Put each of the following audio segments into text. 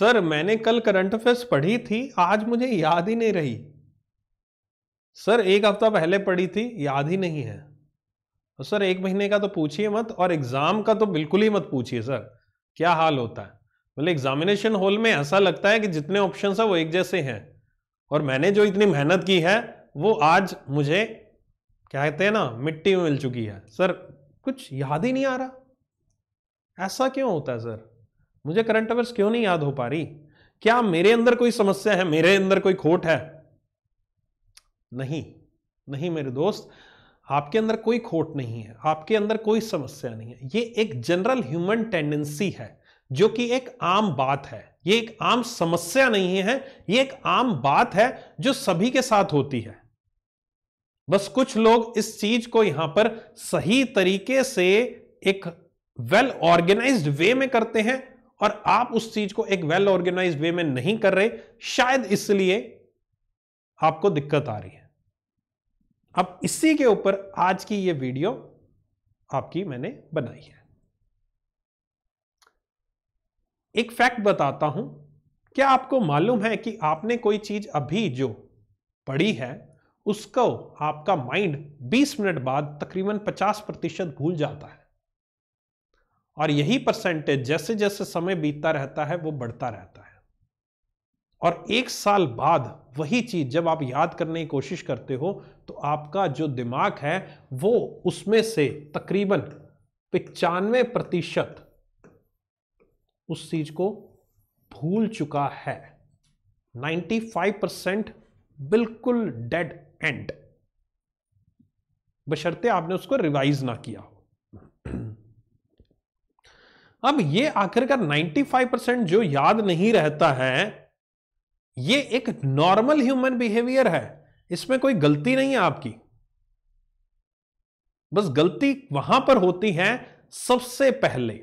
sir मैंने कल current affairs पढ़ी थी आज मुझे याद ही नहीं रही सर एक हफ्ता पहले पढ़ी थी याद ही नहीं है तो सर एक महीने का तो पूछिए मत और एग्ज़ाम का तो बिल्कुल ही मत पूछिए सर क्या हाल होता है बोले एग्जामिनेशन हॉल में ऐसा लगता है कि जितने ऑप्शन है वो एक जैसे हैं और मैंने जो इतनी मेहनत की है वो आज मुझे क्या कहते हैं ना मिट्टी में मिल चुकी है सर कुछ याद ही नहीं आ रहा ऐसा क्यों होता है सर मुझे करंट अफेयर्स क्यों नहीं याद हो पा रही क्या मेरे अंदर कोई समस्या है मेरे अंदर कोई खोट है नहीं नहीं मेरे दोस्त आपके अंदर कोई खोट नहीं है आपके अंदर कोई समस्या नहीं है ये एक जनरल ह्यूमन टेंडेंसी है जो कि एक आम बात है ये एक आम समस्या नहीं है ये एक आम बात है जो सभी के साथ होती है बस कुछ लोग इस चीज को यहां पर सही तरीके से एक वेल ऑर्गेनाइज्ड वे में करते हैं और आप उस चीज को एक वेल ऑर्गेनाइज वे में नहीं कर रहे शायद इसलिए आपको दिक्कत आ रही है अब इसी के ऊपर आज की ये वीडियो आपकी मैंने बनाई है एक फैक्ट बताता हूं क्या आपको मालूम है कि आपने कोई चीज अभी जो पढ़ी है उसको आपका माइंड 20 मिनट बाद तकरीबन 50 प्रतिशत भूल जाता है और यही परसेंटेज जैसे जैसे समय बीतता रहता है वो बढ़ता रहता है और एक साल बाद वही चीज़ जब आप याद करने की कोशिश करते हो तो आपका जो दिमाग है वो उसमें से तकरीबन पचानवे प्रतिशत उस चीज़ को भूल चुका है 95 परसेंट बिल्कुल डेड एंड बशर्ते आपने उसको रिवाइज ना किया हो अब ये आखिरकार 95 परसेंट जो याद नहीं रहता है ये एक नॉर्मल ह्यूमन बिहेवियर है इसमें कोई गलती नहीं है आपकी बस गलती वहां पर होती है सबसे पहले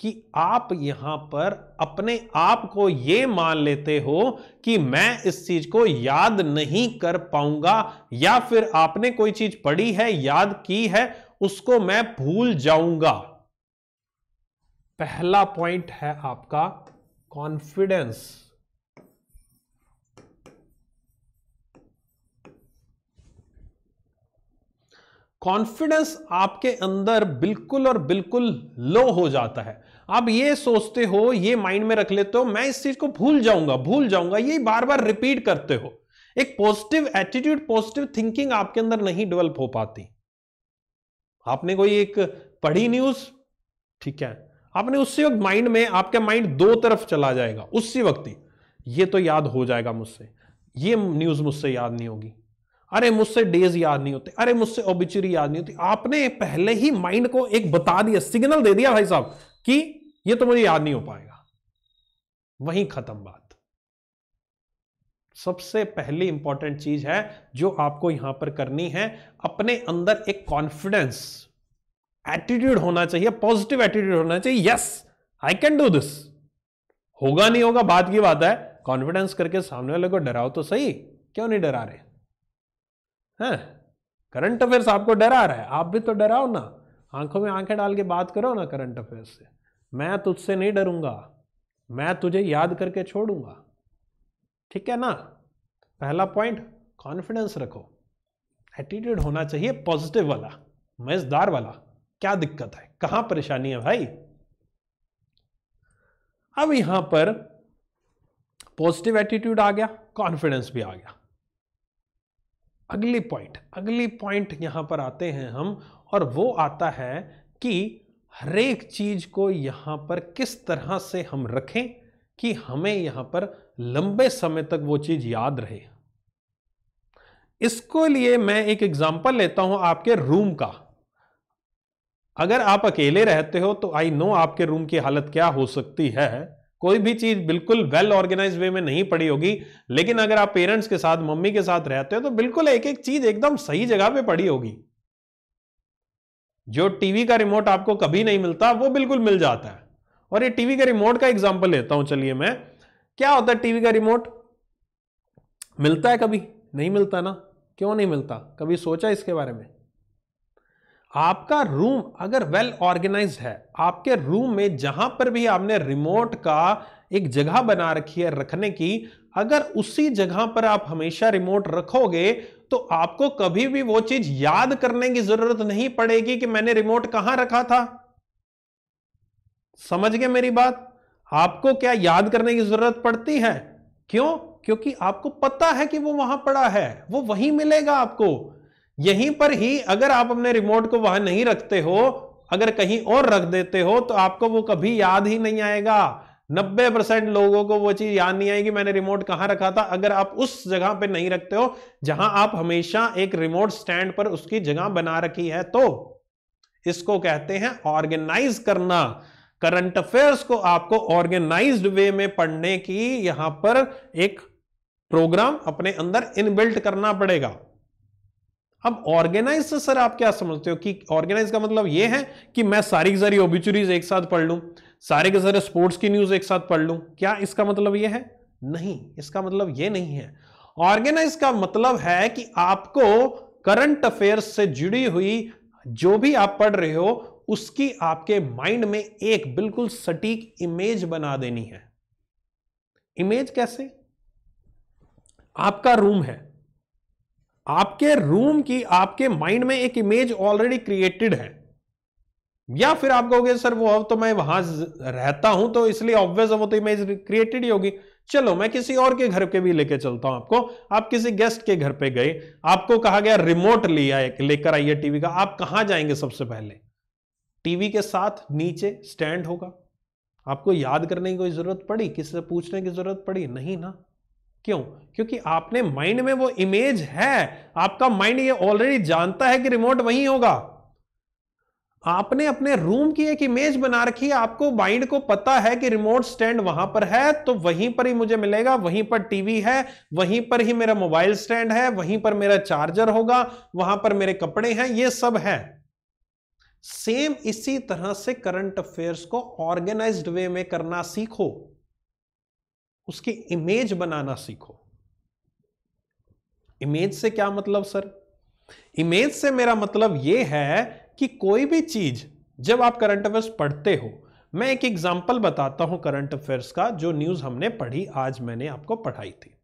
कि आप यहां पर अपने आप को यह मान लेते हो कि मैं इस चीज को याद नहीं कर पाऊंगा या फिर आपने कोई चीज पढ़ी है याद की है उसको मैं भूल जाऊंगा पहला पॉइंट है आपका कॉन्फिडेंस कॉन्फिडेंस आपके अंदर बिल्कुल और बिल्कुल लो हो जाता है आप ये सोचते हो ये माइंड में रख लेते हो मैं इस चीज को भूल जाऊंगा भूल जाऊंगा ये बार बार रिपीट करते हो एक पॉजिटिव एटीट्यूड पॉजिटिव थिंकिंग आपके अंदर नहीं डेवलप हो पाती आपने कोई एक पढ़ी न्यूज ठीक है आपने उसी वक्त माइंड में आपका माइंड दो तरफ चला जाएगा उसी वक्त ही ये तो याद हो जाएगा मुझसे ये न्यूज मुझसे याद नहीं होगी अरे मुझसे डेज याद नहीं होते अरे मुझसे ओबिचुरी याद नहीं होती आपने पहले ही माइंड को एक बता दिया सिग्नल दे दिया भाई साहब कि ये तो मुझे याद नहीं हो पाएगा वहीं खत्म बात सबसे पहली इंपॉर्टेंट चीज है जो आपको यहां पर करनी है अपने अंदर एक कॉन्फिडेंस एटीट्यूड होना चाहिए पॉजिटिव एटीट्यूड होना चाहिए yes I can do this होगा नहीं होगा बात की बात है कॉन्फिडेंस करके सामने वाले को डराओ तो सही क्यों नहीं डरा रहे हैं करंट अफेयर्स आपको डरा रहा है आप भी तो डराओ ना आंखों में आंखें डाल के बात करो ना करंट अफेयर्स से मैं तुझसे नहीं डरूंगा मैं तुझे याद करके छोड़ूंगा ठीक है ना पहला पॉइंट कॉन्फिडेंस रखो एटीट्यूड होना चाहिए पॉजिटिव वाला मजेदार वाला क्या दिक्कत है कहां परेशानी है भाई अब यहां पर पॉजिटिव एटीट्यूड आ गया कॉन्फिडेंस भी आ गया अगली पॉइंट अगली पॉइंट यहां पर आते हैं हम और वो आता है कि हरेक चीज को यहां पर किस तरह से हम रखें कि हमें यहां पर लंबे समय तक वो चीज याद रहे इसको लिए मैं एक एग्जांपल लेता हूं आपके रूम का अगर आप अकेले रहते हो तो आई नो आपके रूम की हालत क्या हो सकती है कोई भी चीज बिल्कुल वेल ऑर्गेनाइज वे में नहीं पड़ी होगी लेकिन अगर आप पेरेंट्स के साथ मम्मी के साथ रहते हो तो बिल्कुल एक एक चीज एकदम सही जगह पे पड़ी होगी जो टीवी का रिमोट आपको कभी नहीं मिलता वो बिल्कुल मिल जाता है और ये टीवी के रिमोट का एग्जाम्पल लेता हूं चलिए मैं क्या होता है टीवी का रिमोट मिलता है कभी नहीं मिलता ना क्यों नहीं मिलता कभी सोचा इसके बारे में आपका रूम अगर वेल well है आपके रूम में जहां पर भी आपने रिमोट का एक जगह बना रखी है रखने की अगर उसी जगह पर आप हमेशा रिमोट रखोगे तो आपको कभी भी वो चीज याद करने की जरूरत नहीं पड़ेगी कि मैंने रिमोट कहां रखा था समझ गए मेरी बात आपको क्या याद करने की जरूरत पड़ती है क्यों क्योंकि आपको पता है कि वो वहां पड़ा है वो वहीं मिलेगा आपको यहीं पर ही अगर आप अपने रिमोट को वहां नहीं रखते हो अगर कहीं और रख देते हो तो आपको वो कभी याद ही नहीं आएगा 90 परसेंट लोगों को वो चीज याद नहीं आएगी मैंने रिमोट कहां रखा था अगर आप उस जगह पे नहीं रखते हो जहां आप हमेशा एक रिमोट स्टैंड पर उसकी जगह बना रखी है तो इसको कहते हैं ऑर्गेनाइज करना करंट अफेयर्स को आपको ऑर्गेनाइज्ड वे में पढ़ने की यहां पर एक प्रोग्राम अपने अंदर इनबिल्ट करना पड़ेगा अब ऑर्गेनाइज से सर आप क्या समझते हो कि ऑर्गेनाइज का मतलब यह है कि मैं सारी की सारी ओबिचुरीज एक साथ पढ़ लू सारे के सारे स्पोर्ट्स की न्यूज एक साथ पढ़ लू क्या इसका मतलब यह है नहीं इसका मतलब यह नहीं है ऑर्गेनाइज का मतलब है कि आपको करंट अफेयर्स से जुड़ी हुई जो भी आप पढ़ रहे हो उसकी आपके माइंड में एक बिल्कुल सटीक इमेज बना देनी है इमेज कैसे आपका रूम है आपके रूम की आपके माइंड में एक इमेज ऑलरेडी क्रिएटेड है या फिर आप कहोगे सर वो अब तो मैं वहां रहता हूं तो इसलिए ऑब्वियस वो तो इमेज क्रिएटेड ही होगी चलो मैं किसी और के घर के भी लेके चलता हूं आपको आप किसी गेस्ट के घर पे गए आपको कहा गया रिमोट लिया लेकर आइए टीवी का आप कहां जाएंगे सबसे पहले टीवी के साथ नीचे स्टैंड होगा आपको याद करने की कोई जरूरत पड़ी किसी से पूछने की जरूरत पड़ी नहीं ना क्यों क्योंकि आपने माइंड में वो इमेज है आपका माइंड ये ऑलरेडी जानता है कि रिमोट वहीं होगा आपने अपने रूम की एक इमेज बना रखी है आपको माइंड को पता है कि रिमोट स्टैंड वहां पर है तो वहीं पर ही मुझे मिलेगा वहीं पर टीवी है वहीं पर ही मेरा मोबाइल स्टैंड है वहीं पर मेरा चार्जर होगा वहां पर मेरे कपड़े हैं ये सब है सेम इसी तरह से करंट अफेयर्स को ऑर्गेनाइज्ड वे में करना सीखो उसकी इमेज बनाना सीखो इमेज से क्या मतलब सर इमेज से मेरा मतलब यह है कि कोई भी चीज जब आप करंट अफेयर्स पढ़ते हो मैं एक एग्जाम्पल बताता हूं करंट अफेयर्स का जो न्यूज हमने पढ़ी आज मैंने आपको पढ़ाई थी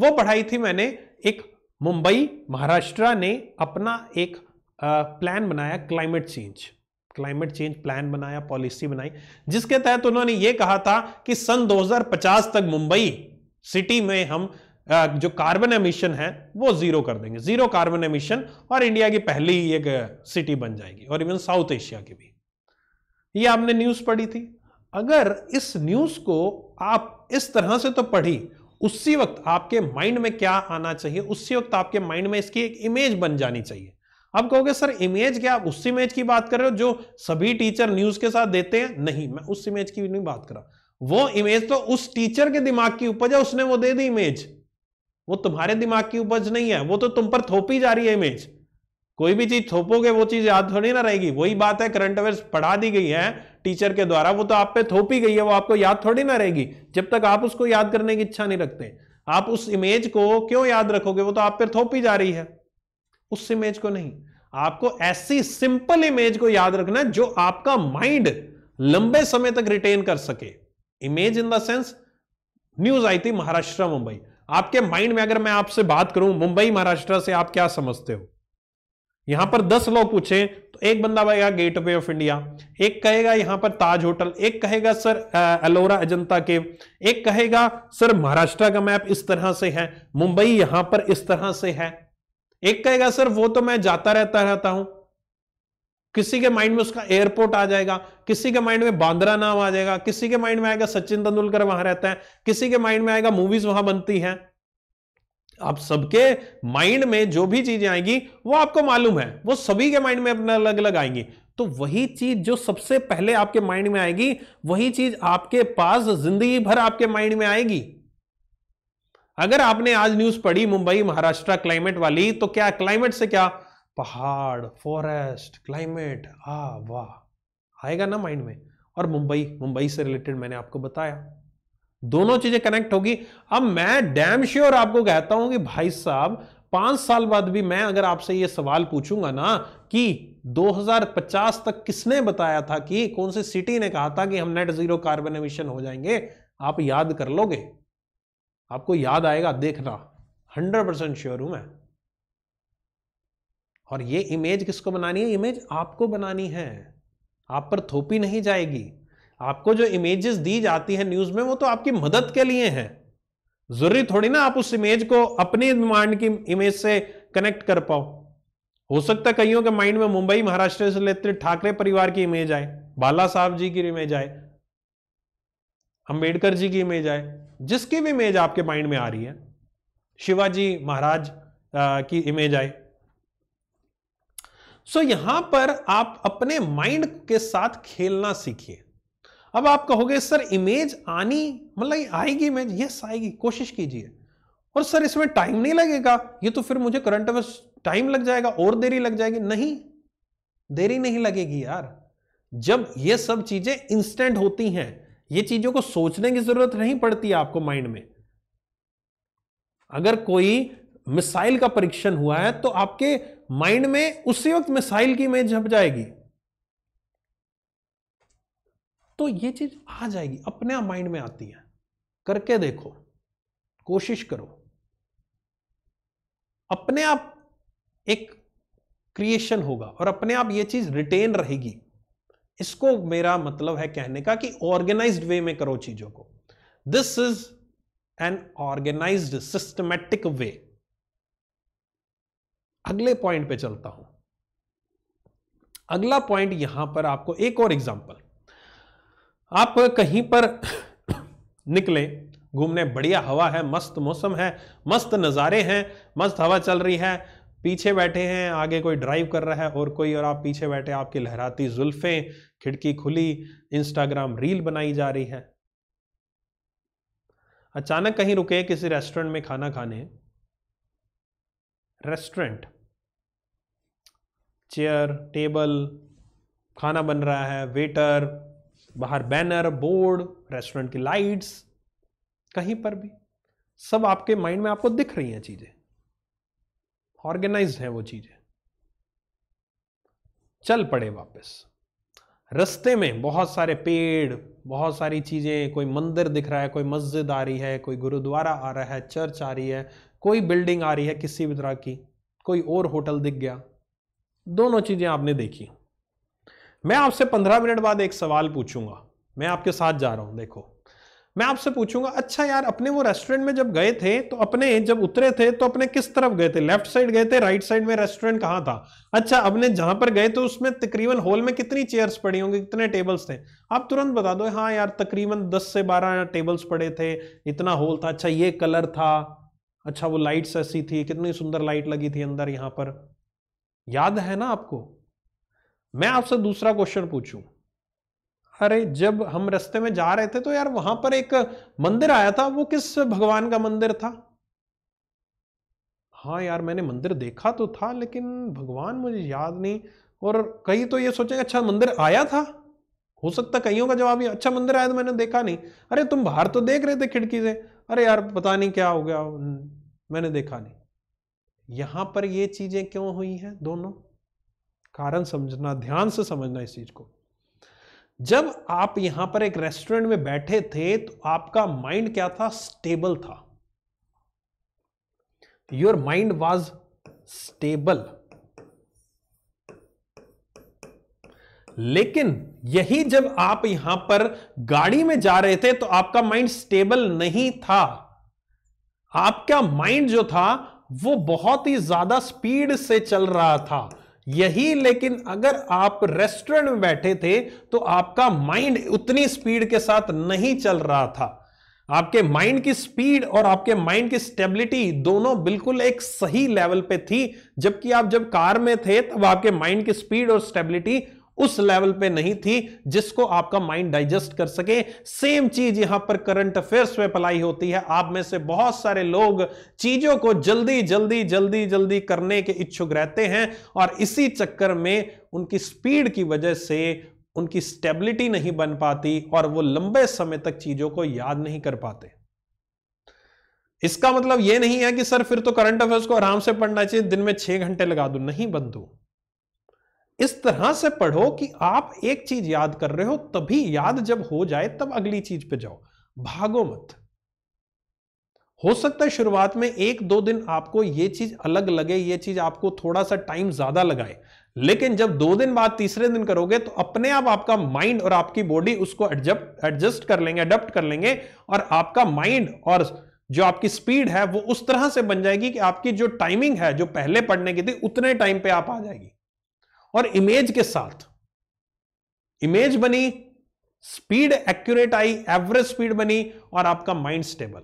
वो पढ़ाई थी मैंने एक मुंबई महाराष्ट्र ने अपना एक प्लान बनाया climate change climate change plan बनाया पॉलिसी बनाई जिसके तहत उन्होंने ये कहा था कि सन 2050 तक मुंबई सिटी में हम जो कार्बन एमिशन है वो जीरो कर देंगे जीरो कार्बन एमिशन और इंडिया की पहली एक सिटी बन जाएगी और इवन साउथ एशिया की भी ये आपने न्यूज पढ़ी थी अगर इस न्यूज को आप इस तरह से तो पढ़ी उसी वक्त आपके माइंड में क्या आना चाहिए उसी वक्त आपके माइंड में इसकी एक इमेज बन जानी चाहिए अब कहोगे सर इमेज क्या आप उस इमेज की बात कर रहे हो जो सभी टीचर न्यूज के साथ देते हैं नहीं मैं उस इमेज की नहीं बात कर रहा वो इमेज तो उस टीचर के दिमाग की उपज है उसने वो दे दी इमेज वो तुम्हारे दिमाग की उपज नहीं है वो तो तुम पर थोपी जा रही है इमेज कोई भी चीज थोपोगे वो चीज याद थोड़ी ना रहेगी वही बात है करंट अफेयर्स पढ़ा दी गई है टीचर के द्वारा वो तो आप पे थोपी गई है वो आपको याद थोड़ी ना रहेगी जब तक आप उसको याद करने की इच्छा नहीं रखते आप उस इमेज को क्यों याद रखोगे वो तो आप पर थोपी जा रही है उस इमेज को नहीं आपको ऐसी सिंपल इमेज को याद रखना जो आपका माइंड लंबे समय तक रिटेन कर सके image in the sense news आई थी महाराष्ट्र मुंबई आपके माइंड में अगर मैं आपसे बात करूं मुंबई महाराष्ट्र से आप क्या समझते हो यहां पर दस लोग पूछे तो एक बंदा गेट गेटवे ऑफ इंडिया एक कहेगा यहां पर ताज होटल एक कहेगा सर अलोरा अजंता के एक कहेगा सर महाराष्ट्र का मैप इस तरह से है मुंबई यहां पर इस तरह से है एक कहेगा सर वो तो मैं जाता रहता रहता हूं किसी के माइंड में उसका एयरपोर्ट आ जाएगा किसी के माइंड में बांद्रा नाम आ जाएगा किसी के माइंड में आएगा सचिन तेंदुलकर वहां रहता है किसी के माइंड में आएगा मूवीज वहां बनती हैं आप सबके माइंड में जो भी चीजें आएंगी वो आपको मालूम है वो सभी के माइंड में अपने अलग अलग आएंगी तो वही चीज जो सबसे पहले आपके माइंड में आएगी वही चीज आपके पास जिंदगी भर आपके माइंड में आएगी अगर आपने आज न्यूज पढ़ी मुंबई महाराष्ट्र क्लाइमेट वाली तो क्या क्लाइमेट से क्या पहाड़ फॉरेस्ट क्लाइमेट आ वाह आएगा ना माइंड में और मुंबई मुंबई से रिलेटेड मैंने आपको बताया दोनों चीजें कनेक्ट होगी अब मैं डैम श्योर आपको कहता हूं कि भाई साहब पांच साल बाद भी मैं अगर आपसे ये सवाल पूछूंगा ना कि 2050 तक किसने बताया था कि कौन सी सिटी ने कहा था कि हम नेट जीरो कार्बन एमिशन हो जाएंगे आप याद कर लोगे आपको याद आएगा देखना हंड्रेड परसेंट श्योर हूं मैं और ये इमेज किसको बनानी है इमेज आपको बनानी है आप पर थोपी नहीं जाएगी आपको जो इमेजेस दी जाती है न्यूज में वो तो आपकी मदद के लिए है जरूरी थोड़ी ना आप उस इमेज को अपने डिमांड की इमेज से कनेक्ट कर पाओ हो सकता है कईयों के माइंड में मुंबई महाराष्ट्र से लेते ठाकरे परिवार की इमेज आए बाला साहब जी की इमेज आए अंबेडकर जी की इमेज आए जिसकी भी इमेज आपके माइंड में आ रही है शिवाजी महाराज की इमेज आए सो यहां पर आप अपने माइंड के साथ खेलना सीखिए अब आप कहोगे सर इमेज आनी मतलब आएगी इमेज यस आएगी कोशिश कीजिए और सर इसमें टाइम नहीं लगेगा ये तो फिर मुझे करंट अफेयर्स टाइम लग जाएगा और देरी लग जाएगी नहीं देरी नहीं लगेगी यार जब ये सब चीजें इंस्टेंट होती हैं ये चीजों को सोचने की जरूरत नहीं पड़ती आपको माइंड में अगर कोई मिसाइल का परीक्षण हुआ है तो आपके माइंड में उसी वक्त मिसाइल की इमेज झप जाएगी तो ये चीज आ जाएगी अपने आप माइंड में आती है करके देखो कोशिश करो अपने आप एक क्रिएशन होगा और अपने आप ये चीज रिटेन रहेगी इसको मेरा मतलब है कहने का कि ऑर्गेनाइज्ड वे में करो चीजों को this is an organised systematic way अगले पॉइंट पे चलता हूं अगला पॉइंट यहां पर आपको एक और एग्जांपल आप कहीं पर निकले घूमने बढ़िया हवा है मस्त मौसम है मस्त नज़ारे हैं मस्त हवा चल रही है पीछे बैठे हैं आगे कोई ड्राइव कर रहा है और कोई और आप पीछे बैठे आपकी लहराती जुल्फ़ें खिड़की खुली इंस्टाग्राम रील बनाई जा रही है अचानक कहीं रुके किसी रेस्टोरेंट में खाना खाने रेस्टोरेंट चेयर टेबल खाना बन रहा है वेटर बाहर बैनर बोर्ड रेस्टोरेंट की लाइट्स कहीं पर भी सब आपके माइंड में आपको दिख रही हैं चीज़ें ऑर्गेनाइज है वो चीज़ें चल पड़े वापस रस्ते में बहुत सारे पेड़ बहुत सारी चीज़ें कोई मंदिर दिख रहा है कोई मस्जिद आ रही है कोई गुरुद्वारा आ रहा है चर्च आ रही है कोई बिल्डिंग आ रही है किसी भी तरह की कोई और होटल दिख गया दोनों चीज़ें आपने देखी मैं आपसे पंद्रह मिनट बाद एक सवाल पूछूंगा मैं आपके साथ जा रहा हूं देखो मैं आपसे पूछूंगा अच्छा यार अपने वो रेस्टोरेंट में जब गए थे तो अपने जब उतरे थे तो अपने किस तरफ गए थे लेफ्ट साइड गए थे राइट साइड में रेस्टोरेंट कहाँ था अच्छा अपने जहां पर गए तो उसमें तकरीबन हॉल में कितनी चेयर्स पड़ी होंगी कितने टेबल्स थे आप तुरंत बता दो हाँ यार तकरीबन दस से बारह टेबल्स पड़े थे इतना हॉल था अच्छा ये कलर था अच्छा वो लाइट्स ऐसी थी कितनी सुंदर लाइट लगी थी अंदर यहाँ पर याद है ना आपको मैं आपसे दूसरा क्वेश्चन पूछूं अरे जब हम रास्ते में जा रहे थे तो यार वहां पर एक मंदिर आया था वो किस भगवान का मंदिर था हाँ यार मैंने मंदिर देखा तो था लेकिन भगवान मुझे याद नहीं और कहीं तो ये सोचेंगे अच्छा मंदिर आया था हो सकता कईयों का जवाब अच्छा मंदिर आया तो मैंने देखा नहीं अरे तुम बाहर तो देख रहे थे खिड़की से अरे यार पता नहीं क्या हो गया मैंने देखा नहीं यहां पर ये चीज़ें क्यों हुई हैं दोनों कारण समझना ध्यान से समझना इस चीज़ को जब आप यहां पर एक रेस्टोरेंट में बैठे थे तो आपका माइंड क्या था स्टेबल था योर माइंड वॉज स्टेबल लेकिन यही जब आप यहां पर गाड़ी में जा रहे थे तो आपका माइंड स्टेबल नहीं था आपका माइंड जो था वो बहुत ही ज्यादा स्पीड से चल रहा था यही लेकिन अगर आप रेस्टोरेंट में बैठे थे तो आपका माइंड उतनी स्पीड के साथ नहीं चल रहा था आपके माइंड की स्पीड और आपके माइंड की स्टेबिलिटी दोनों बिल्कुल एक सही लेवल पे थी जबकि आप जब कार में थे तब आपके माइंड की स्पीड और स्टेबिलिटी उस लेवल पे नहीं थी जिसको आपका माइंड डाइजेस्ट कर सके सेम चीज यहां पर करंट अफेयर्स में अप्लाई होती है आप में से बहुत सारे लोग चीजों को जल्दी जल्दी जल्दी जल्दी करने के इच्छुक रहते हैं और इसी चक्कर में उनकी स्पीड की वजह से उनकी स्टेबिलिटी नहीं बन पाती और वो लंबे समय तक चीजों को याद नहीं कर पाते इसका मतलब यह नहीं है कि सर फिर तो करंट अफेयर्स को आराम से पढ़ना चाहिए दिन में छह घंटे लगा दो नहीं बंधु इस तरह से पढ़ो कि आप एक चीज याद कर रहे हो तभी याद जब हो जाए तब अगली चीज पे जाओ भागो मत हो सकता है शुरुआत में एक दो दिन आपको ये चीज अलग लगे ये चीज आपको थोड़ा सा टाइम ज्यादा लगाए लेकिन जब दो दिन बाद तीसरे दिन करोगे तो अपने आप आपका माइंड और आपकी बॉडी उसको एडजस्ट कर लेंगे अडप्ट कर लेंगे और आपका माइंड और जो आपकी स्पीड है वो उस तरह से बन जाएगी कि आपकी जो टाइमिंग है जो पहले पढ़ने की थी उतने टाइम पे आप आ जाएगी और इमेज के साथ इमेज बनी स्पीड एक्यूरेट आई एवरेज स्पीड बनी और आपका माइंड स्टेबल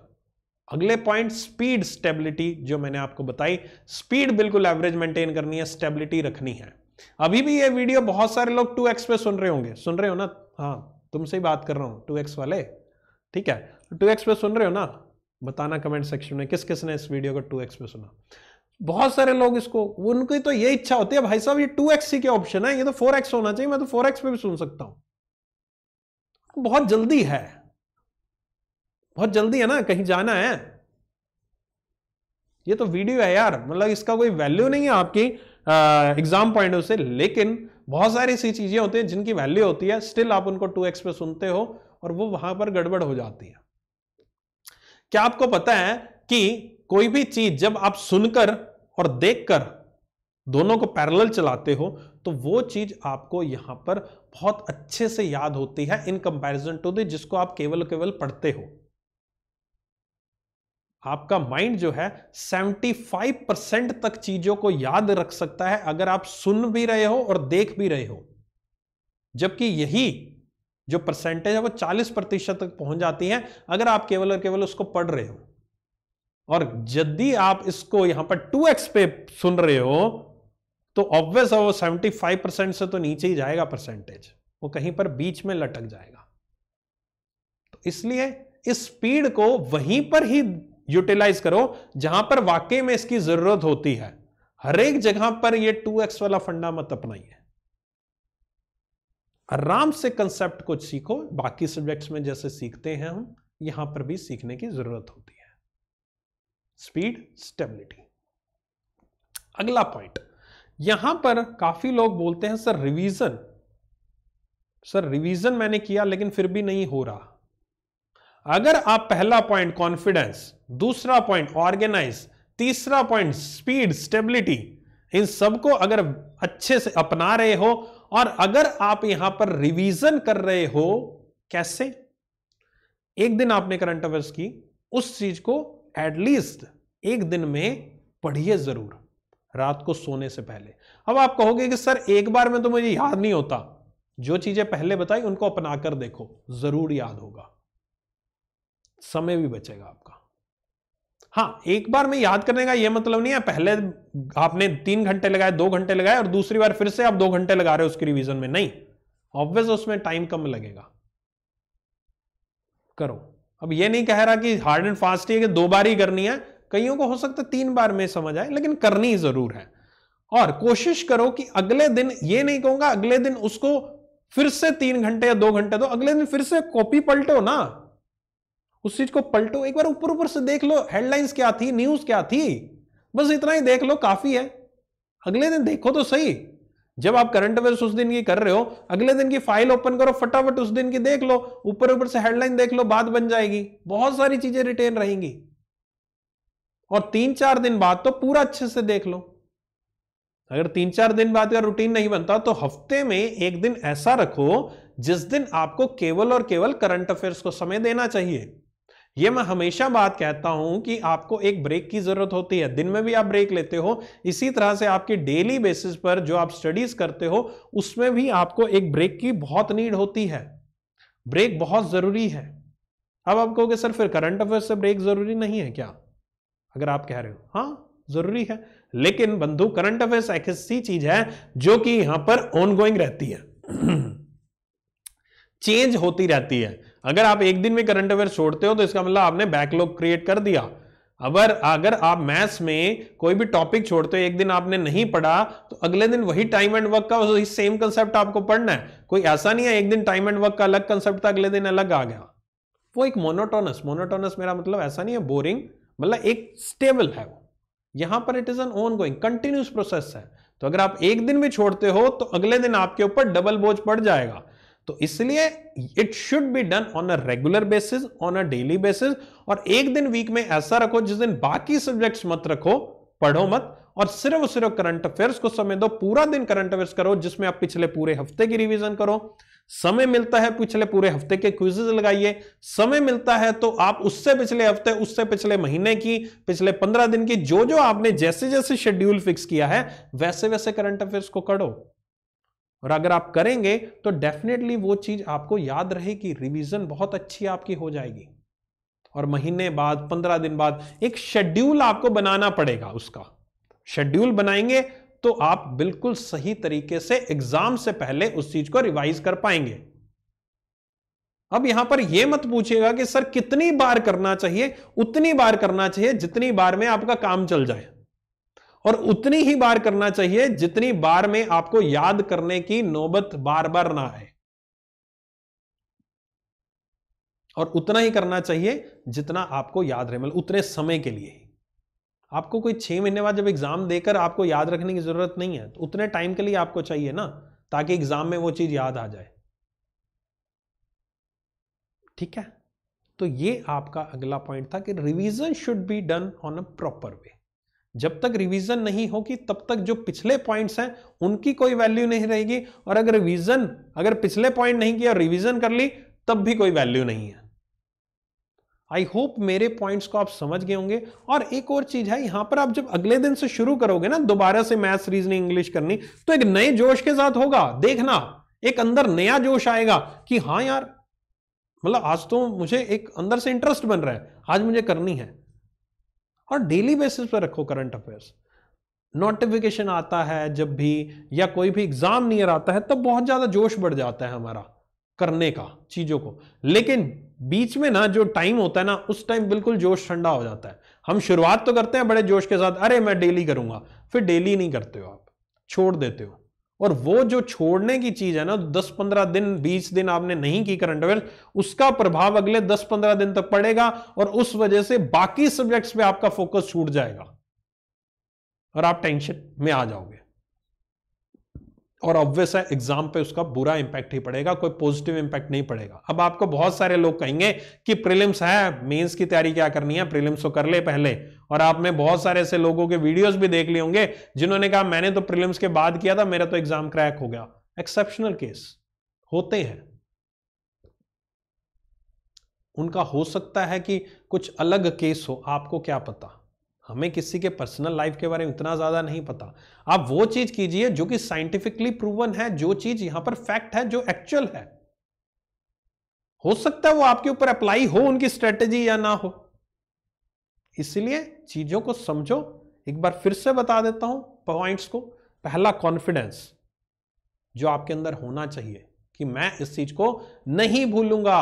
अगले पॉइंट स्पीड स्टेबिलिटी जो मैंने आपको बताई स्पीड बिल्कुल एवरेज मेंटेन करनी है स्टेबिलिटी रखनी है अभी भी ये वीडियो बहुत सारे लोग टू एक्स पे सुन रहे होंगे सुन रहे हो ना हाँ तुमसे ही बात कर रहा हूं टू एक्स वाले ठीक है टू एक्स पे सुन रहे हो ना बताना कमेंट सेक्शन में किस किसने इस वीडियो को टू एक्स पे सुना बहुत सारे लोग इसको उनकी तो ये इच्छा होती है भाई साहब ये टू एक्स के ऑप्शन है ये तो फोर एक्स होना चाहिए मैं तो फोर एक्स पे भी सुन सकता हूं बहुत जल्दी है बहुत जल्दी है ना कहीं जाना है ये तो वीडियो है यार मतलब इसका कोई वैल्यू नहीं है आपकी एग्जाम पॉइंट से लेकिन बहुत सारी ऐसी चीजें होती हैं जिनकी वैल्यू होती है स्टिल आप उनको टू एक्स पे सुनते हो और वो वहां पर गड़बड़ हो जाती है क्या आपको पता है कि कोई भी चीज जब आप सुनकर और देखकर दोनों को पैरेलल चलाते हो तो वो चीज आपको यहां पर बहुत अच्छे से याद होती है इन कंपैरिजन टू दी जिसको आप केवल केवल पढ़ते हो आपका माइंड जो है 75 परसेंट तक चीजों को याद रख सकता है अगर आप सुन भी रहे हो और देख भी रहे हो जबकि यही जो परसेंटेज है वो 40 प्रतिशत तक पहुंच जाती है अगर आप केवल और केवल उसको पढ़ रहे हो और यदि आप इसको यहां पर 2x पे सुन रहे हो तो ऑब्वियस है वो 75 परसेंट से तो नीचे ही जाएगा परसेंटेज वो कहीं पर बीच में लटक जाएगा तो इसलिए इस स्पीड को वहीं पर ही यूटिलाइज करो जहां पर वाकई में इसकी जरूरत होती है हर एक जगह पर ये 2x वाला फंडा मत अपनाइए आराम से कंसेप्ट को सीखो बाकी सब्जेक्ट्स में जैसे सीखते हैं हम यहां पर भी सीखने की जरूरत होती है स्पीड स्टेबिलिटी अगला पॉइंट यहां पर काफी लोग बोलते हैं सर रिवीजन सर रिवीजन मैंने किया लेकिन फिर भी नहीं हो रहा अगर आप पहला पॉइंट कॉन्फिडेंस दूसरा पॉइंट ऑर्गेनाइज तीसरा पॉइंट स्पीड स्टेबिलिटी इन सबको अगर अच्छे से अपना रहे हो और अगर आप यहां पर रिवीजन कर रहे हो कैसे एक दिन आपने करंट अफेयर्स की उस चीज को एटलीस्ट एक दिन में पढ़िए ज़रूर रात को सोने से पहले अब आप कहोगे कि सर एक बार में तो मुझे याद नहीं होता जो चीज़ें पहले बताई उनको अपना कर देखो ज़रूर याद होगा समय भी बचेगा आपका हाँ एक बार में याद करने का यह मतलब नहीं है पहले आपने तीन घंटे लगाए दो घंटे लगाए और दूसरी बार फिर से आप दो घंटे लगा रहे हो उसकी रिवीजन में नहीं ऑब्वियस उसमें टाइम कम लगेगा करो अब ये नहीं कह रहा कि हार्ड एंड फास्ट ही है कि दो बार ही करनी है कईयों को हो सकता है तीन बार में समझ आए लेकिन करनी जरूर है और कोशिश करो कि अगले दिन ये नहीं कहूंगा अगले दिन उसको फिर से तीन घंटे या दो घंटे दो अगले दिन फिर से कॉपी पलटो ना उस चीज को पलटो एक बार ऊपर ऊपर से देख लो हेडलाइंस क्या थी न्यूज क्या थी बस इतना ही देख लो काफी है अगले दिन देखो तो सही जब आप करंट अफेयर उस दिन की कर रहे हो अगले दिन की फाइल ओपन करो फटाफट उस दिन की देख लो ऊपर ऊपर से हेडलाइन देख लो बात बन जाएगी बहुत सारी चीजें रिटेन रहेंगी और तीन चार दिन बाद तो पूरा अच्छे से देख लो अगर तीन चार दिन बाद का रूटीन नहीं बनता तो हफ्ते में एक दिन ऐसा रखो जिस दिन आपको केवल और केवल करंट अफेयर्स को समय देना चाहिए ये मैं हमेशा बात कहता हूं कि आपको एक ब्रेक की जरूरत होती है दिन में भी आप ब्रेक लेते हो इसी तरह से आपके डेली बेसिस पर जो आप स्टडीज करते हो उसमें भी आपको एक ब्रेक की बहुत नीड होती है ब्रेक बहुत जरूरी है अब आप कहोगे सर फिर करंट अफेयर से ब्रेक जरूरी नहीं है क्या अगर आप कह रहे हो हाँ जरूरी है लेकिन बंधु करंट अफेयर्स एक ऐसी चीज है जो कि यहां पर ऑनगोइंग रहती है चेंज होती रहती है अगर आप एक दिन में करंट अफेयर छोड़ते हो तो इसका मतलब आपने बैकलॉग क्रिएट कर दिया अगर अगर आप मैथ्स में कोई भी टॉपिक छोड़ते हो एक दिन आपने नहीं पढ़ा तो अगले दिन वही टाइम एंड वर्क का वही सेम कंसेप्ट आपको पढ़ना है कोई ऐसा नहीं है एक दिन टाइम एंड वर्क का अलग कंसेप्ट था अगले दिन अलग आ गया वो एक मोनोटोनस मोनोटोनस मेरा मतलब ऐसा नहीं है बोरिंग मतलब एक स्टेबल है वो यहां पर it is an ongoing continuous process है तो अगर आप एक दिन भी छोड़ते हो तो अगले दिन आपके ऊपर डबल बोझ पड़ जाएगा तो इसलिए it should be done on a regular basis on a daily basis और एक दिन वीक में ऐसा रखो जिस दिन बाकी सब्जेक्ट्स मत रखो पढ़ो मत और सिर्फ सिर्फ करंट अफेयर्स को समय दो पूरा दिन करंट अफेयर्स करो जिसमें आप पिछले पूरे हफ्ते की रिवीजन करो समय मिलता है पिछले पूरे हफ्ते के क्विजेज लगाइए समय मिलता है तो आप उससे पिछले हफ्ते उससे पिछले महीने की पिछले पंद्रह दिन की जो जो आपने जैसे जैसे शेड्यूल फिक्स किया है वैसे वैसे करंट अफेयर्स को करो और अगर आप करेंगे तो डेफिनेटली वो चीज़ आपको याद रहेगी रिवीजन बहुत अच्छी आपकी हो जाएगी और महीने बाद पंद्रह दिन बाद एक शेड्यूल आपको बनाना पड़ेगा उसका शेड्यूल बनाएंगे तो आप बिल्कुल सही तरीके से एग्जाम से पहले उस चीज को रिवाइज कर पाएंगे अब यहां पर यह मत पूछेगा कि सर कितनी बार करना चाहिए उतनी बार करना चाहिए जितनी बार में आपका काम चल जाए और उतनी ही बार करना चाहिए जितनी बार में आपको याद करने की नौबत बार बार ना आए और उतना ही करना चाहिए जितना आपको याद रहे मतलब उतने समय के लिए ही आपको कोई छह महीने बाद जब एग्ज़ाम देकर आपको याद रखने की ज़रूरत नहीं है तो उतने टाइम के लिए आपको चाहिए ना ताकि एग्ज़ाम में वो चीज़ याद आ जाए ठीक है तो ये आपका अगला पॉइंट था कि revision should be done on a proper way जब तक रिवीजन नहीं होगी तब तक जो पिछले पॉइंट्स हैं उनकी कोई वैल्यू नहीं रहेगी और अगर रिवीजन अगर पिछले पॉइंट नहीं किया रिवीजन कर ली तब भी कोई वैल्यू नहीं है आई होप मेरे पॉइंट्स को आप समझ गए होंगे और एक और चीज है यहां पर आप जब अगले दिन से शुरू करोगे ना दोबारा से मैथ्स रीजनिंग इंग्लिश करनी तो एक नए जोश के साथ होगा देखना एक अंदर नया जोश आएगा कि हाँ यार मतलब आज तो मुझे एक अंदर से इंटरेस्ट बन रहा है आज मुझे करनी है और डेली बेसिस पर रखो करंट अफेयर्स नोटिफिकेशन आता है जब भी या कोई भी एग्जाम नियर आता है तब बहुत ज़्यादा जोश बढ़ जाता है हमारा करने का चीज़ों को लेकिन बीच में ना जो टाइम होता है ना उस टाइम बिल्कुल जोश ठंडा हो जाता है हम शुरुआत तो करते हैं बड़े जोश के साथ अरे मैं डेली करूंगा फिर डेली नहीं करते हो आप छोड़ देते हो और वो जो छोड़ने की चीज है ना दस पंद्रह दिन बीस दिन आपने नहीं की करंट अफेयर उसका प्रभाव अगले दस पंद्रह दिन तक पड़ेगा और उस वजह से बाकी सब्जेक्ट्स पे आपका फोकस छूट जाएगा और आप टेंशन में आ जाओगे और ऑब्वियस है एग्जाम पे उसका बुरा इंपैक्ट ही पड़ेगा कोई पॉजिटिव इंपैक्ट नहीं पड़ेगा अब आपको बहुत सारे लोग कहेंगे कि प्रीलिम्स है मेंस की तैयारी क्या करनी है प्रीलिम्स तो कर ले पहले और आप में बहुत सारे ऐसे लोगों के वीडियोस भी देख लिए होंगे जिन्होंने कहा मैंने तो प्रीलिम्स के बाद किया था मेरा तो एग्जाम क्रैक हो गया एक्सेप्शनल केस होते हैं उनका हो सकता है कि कुछ अलग केस हो आपको क्या पता हमें किसी के पर्सनल लाइफ के बारे में इतना ज़्यादा नहीं पता आप वो चीज़ कीजिए जो कि साइंटिफिकली प्रूवन है जो चीज़ यहां पर फैक्ट है जो एक्चुअल है हो सकता है वो आपके ऊपर अप्लाई हो उनकी स्ट्रेटेजी या ना हो इसलिए चीज़ों को समझो एक बार फिर से बता देता हूं पॉइंट्स को पहला कॉन्फिडेंस जो आपके अंदर होना चाहिए कि मैं इस चीज को नहीं भूलूंगा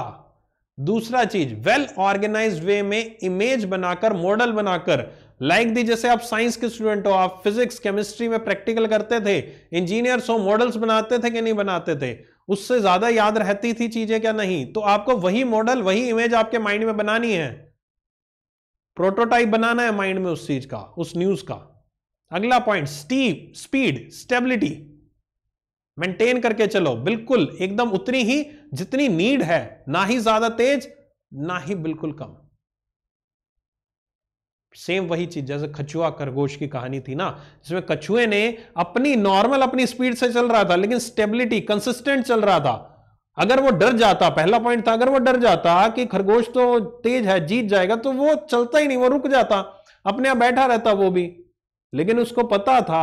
दूसरा चीज वेल ऑर्गेनाइज वे में इमेज बनाकर मॉडल बनाकर लाइक like दी जैसे आप साइंस के स्टूडेंट हो आप फिजिक्स केमिस्ट्री में प्रैक्टिकल करते थे इंजीनियर्स हो मॉडल्स बनाते थे कि नहीं बनाते थे उससे ज्यादा याद रहती थी चीजें क्या नहीं तो आपको वही मॉडल वही इमेज आपके माइंड में बनानी है प्रोटोटाइप बनाना है माइंड में उस चीज का उस न्यूज का अगला point steep speed stability maintain करके चलो बिल्कुल एकदम उतनी ही जितनी नीड है ना ही ज्यादा तेज ना ही बिल्कुल कम सेम वही चीज जैसे खचुआ खरगोश की कहानी थी ना जिसमें कछुए ने अपनी नॉर्मल अपनी स्पीड से चल रहा था लेकिन स्टेबिलिटी कंसिस्टेंट चल रहा था अगर वो डर जाता पहला पॉइंट था अगर वो डर जाता कि खरगोश तो तेज है जीत जाएगा तो वो चलता ही नहीं वो रुक जाता अपने आप बैठा रहता वो भी लेकिन उसको पता था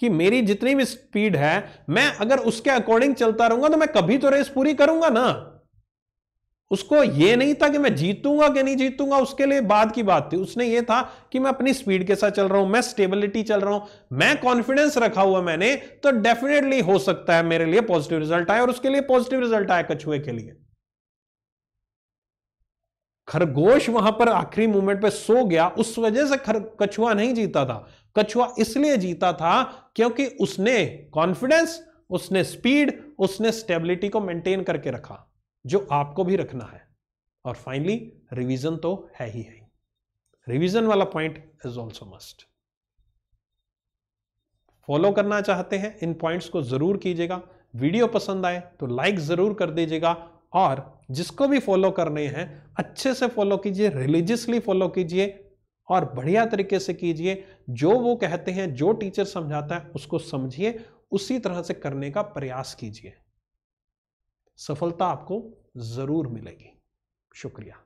कि मेरी जितनी भी स्पीड है मैं अगर उसके अकॉर्डिंग चलता रहूंगा तो मैं कभी तो रेस पूरी करूंगा ना उसको ये नहीं था कि मैं जीतूंगा कि नहीं जीतूंगा उसके लिए बाद की बात थी उसने ये था कि मैं अपनी स्पीड के साथ चल रहा हूं मैं स्टेबिलिटी चल रहा हूं मैं कॉन्फिडेंस रखा हुआ मैंने तो डेफिनेटली हो सकता है मेरे लिए पॉजिटिव रिजल्ट आए और उसके लिए पॉजिटिव रिजल्ट आया कछुए के लिए खरगोश वहां पर आखिरी मूवमेंट पे सो गया उस वजह से खर कछुआ नहीं जीता था कछुआ इसलिए जीता था क्योंकि उसने कॉन्फिडेंस उसने स्पीड उसने स्टेबिलिटी को मेंटेन करके रखा जो आपको भी रखना है और फाइनली रिवीजन तो है ही है रिवीजन वाला point is also must follow करना चाहते हैं इन पॉइंट्स को जरूर कीजिएगा वीडियो पसंद आए तो लाइक जरूर कर दीजिएगा और जिसको भी फॉलो करने हैं अच्छे से फॉलो कीजिए रिलीजियसली फॉलो कीजिए और बढ़िया तरीके से कीजिए जो वो कहते हैं जो टीचर समझाता है उसको समझिए उसी तरह से करने का प्रयास कीजिए सफलता आपको ज़रूर मिलेगी शुक्रिया